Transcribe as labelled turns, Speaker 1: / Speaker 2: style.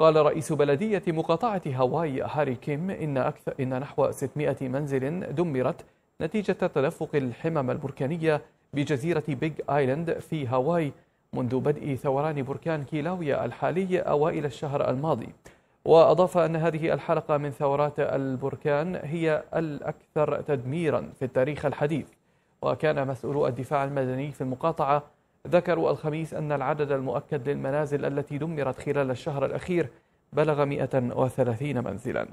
Speaker 1: قال رئيس بلدية مقاطعة هاواي هاري كيم إن, أكثر إن نحو 600 منزل دمرت نتيجة تدفق الحمم البركانية بجزيرة بيج آيلاند في هاواي منذ بدء ثوران بركان كيلاويا الحالي أوائل الشهر الماضي وأضاف أن هذه الحلقة من ثورات البركان هي الأكثر تدميرا في التاريخ الحديث وكان مسؤول الدفاع المدني في المقاطعة ذكروا الخميس أن العدد المؤكد للمنازل التي دمرت خلال الشهر الأخير بلغ 130 منزلاً